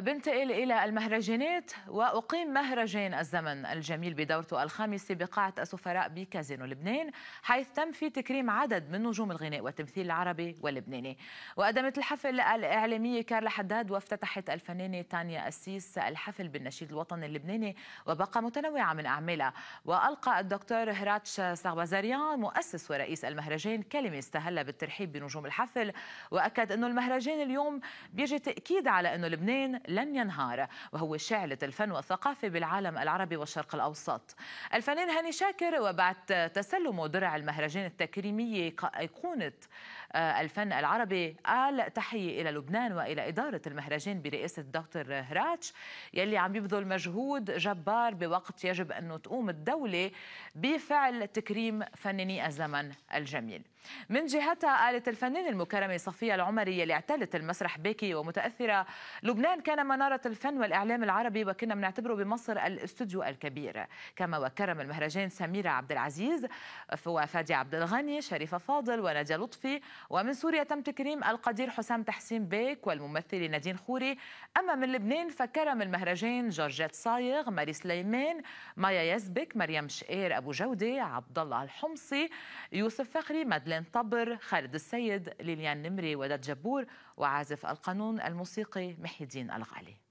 بنتقل إلى المهرجانات وأقيم مهرجان الزمن الجميل بدورته الخامسة بقاعة السفراء بكازينو لبنان حيث تم في تكريم عدد من نجوم الغناء والتمثيل العربي واللبناني وقدمت الحفل الإعلامية كارلا حداد وافتتحت الفنانة تانيا أسيس الحفل بالنشيد الوطني اللبناني وبقى متنوعة من أعمالها وألقى الدكتور هراتش ساغبازاريان مؤسس ورئيس المهرجان كلمة استهل بالترحيب بنجوم الحفل وأكد أنه المهرجان اليوم بيجي تأكيد على أنه لبنان مكان لن ينهار وهو شعلة الفن والثقافة بالعالم العربي والشرق الأوسط الفنان هاني شاكر وبعد تسلم درع المهرجان التكريمي أيقونة آه، الفن العربي قال تحية إلى لبنان وإلى إدارة المهرجان برئاسة دكتور هراتش يلي عم يبذل مجهود جبار بوقت يجب أنه تقوم الدولة بفعل تكريم فناني الزمن الجميل من جهتها قالت الفنانة المكرمة صفية العمري يلي اعتلت المسرح بكي ومتأثرة لبنان كان منارة الفن والإعلام العربي وكنا بنعتبره بمصر الاستوديو الكبير كما وكرم المهرجان سميرة عبد العزيز وفادي عبد الغني شريفة فاضل ونجا لطفي ومن سوريا تم تكريم القدير حسام تحسين بيك والممثل نادين خوري أما من لبنان فكرم المهرجان جورجيت صايغ ماري سليمان مايا يزبك مريم شقير أبو جودة عبد الله الحمصي يوسف فخري مادلين طبر خالد السيد ليليان نمري وداد جبور وعازف القانون الموسيقي محي الدين نقلق عليه